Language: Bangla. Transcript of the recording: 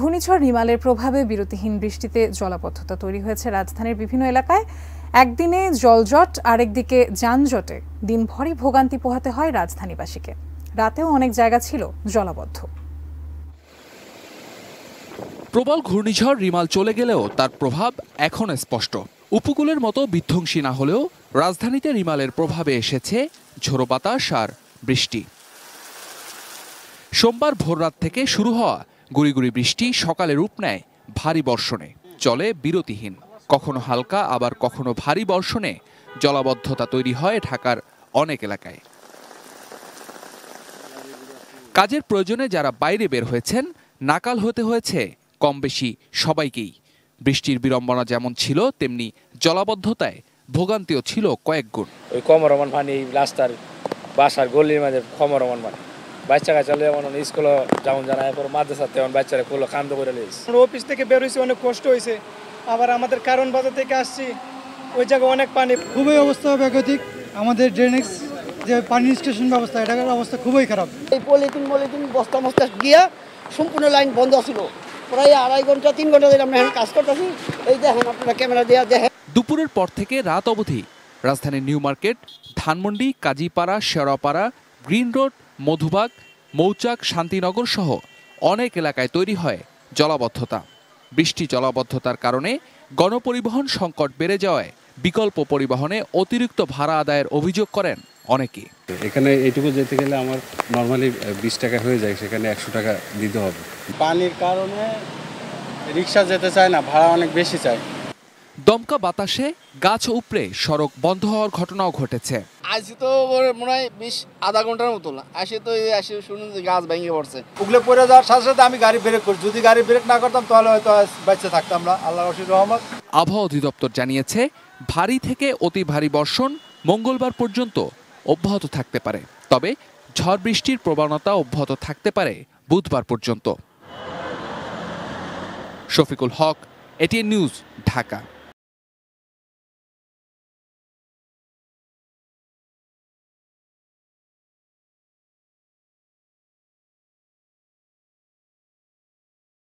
ঘূর্ণিঝড় রিমালের প্রভাবে বিরতিহীন বৃষ্টিতে জলাবদ্ধতা তৈরি হয়েছে রাজধানীর বিভিন্ন এলাকায় একদিনে জলজট আরেকদিকে যানজটে দিনভরই ভোগান্তি পোহাতে হয় রাজধানীবাসীকে রাতেও অনেক জায়গা ছিল জলাবদ্ধ প্রবল ঘূর্ণিঝড় রিমাল চলে গেলেও তার প্রভাব এখন স্পষ্ট উপকূলের মতো বিধ্বংসী না হলেও রাজধানীতে রিমালের প্রভাবে এসেছে ঝোড়ো বাতাস আর বৃষ্টি সোমবার ভোররাত থেকে শুরু হওয়া গুড়িগুড়ি বৃষ্টি সকালে রূপ নেয় ভারী বর্ষণে চলে বিরতিহীন কখনো হালকা আবার কখনো ভারী বর্ষণে জলাবদ্ধতা তৈরি হয় ঢাকার অনেক এলাকায় কাজের প্রয়োজনে যারা বাইরে বের হয়েছেন নাকাল হতে হয়েছে কম বেশি সবাইকেই বৃষ্টির বিড়ম্বনা যেমন ছিল তেমনি জলাবদ্ধতায় ভোগান্তিও ছিল কয়েক গুণ ওই কমরমান পানি রাস্তার বাসার গলির মাঝে কমরমান পানি বাচ্চা চলে যেমন মনে স্কুলে যেমন জানায় পর মাদ্রাসা তেমন বাচ্চারা খুলো কান্দ করে লিয়েছে অফিস থেকে বের অনেক কষ্ট হয়েছে আবার আমাদের কারণ বাজার থেকে আসছি ওই জায়গায় অনেক পানি খুবই অবস্থা ব্যাগতিক আমাদের ড্রেনেজ যে পানি স্টেশন ব্যবস্থা এটার অবস্থা খুবই খারাপ এই পলিথিন পলিথিন বস্তা মস্তা গিয়া সম্পূর্ণ লাইন বন্ধ ছিল প্রায় আড়াই ঘন্টা তিন ঘন্টা ধরে আমরা কাজ করতেছি এই দেখেন আপনারা ক্যামেরা দেওয়া দেখেন দুপুরের পর থেকে রাত অবধি রাজধানীর New Market Dhanmondi Kazipara Shewrapara green road Madhubag Mouchak Shantinagar সহ অনেক এলাকায় তৈরি হয় জলাবদ্ধতা বৃষ্টি জলাবদ্ধতার কারণে গণপরিবহন সংকট বেড়ে যাওয়ায় বিকল্প পরিবহনে অতিরিক্ত ভাড়া আদায়ের অভিযোগ করেন অনেকে এখানে এটুকু যেতে গেলে আমার নর্মালি বিশ টাকা হয়ে যায় সেখানে একশো টাকা দিতে হবে পানির কারণে রিক্সা যেতে চায় না ভাড়া অনেক বেশি চায় দমকা বাতাসে গাছ উপড়ে সড়ক বন্ধ হওয়ার ঘটনাও ঘটেছে আসি তো মনে হয় বিশ আধা ঘন্টার মতো না আসি তো আসি শুনুন যে গাছ ভেঙে পড়ছে উগলে পড়ে যাওয়ার সাথে সাথে আমি গাড়ি ব্রেক করি যদি গাড়ি ব্রেক না করতাম তাহলে হয়তো বেঁচে থাকতাম না আল্লাহ রশিদ রহমান আবহাওয়া অধিদপ্তর জানিয়েছে ভারী থেকে অতি ভারী বর্ষণ মঙ্গলবার পর্যন্ত অব্যাহত থাকতে পারে তবে ঝড় বৃষ্টির প্রবণতা অব্যাহত থাকতে পারে বুধবার পর্যন্ত শফিকুল হক এটিএন নিউজ ঢাকা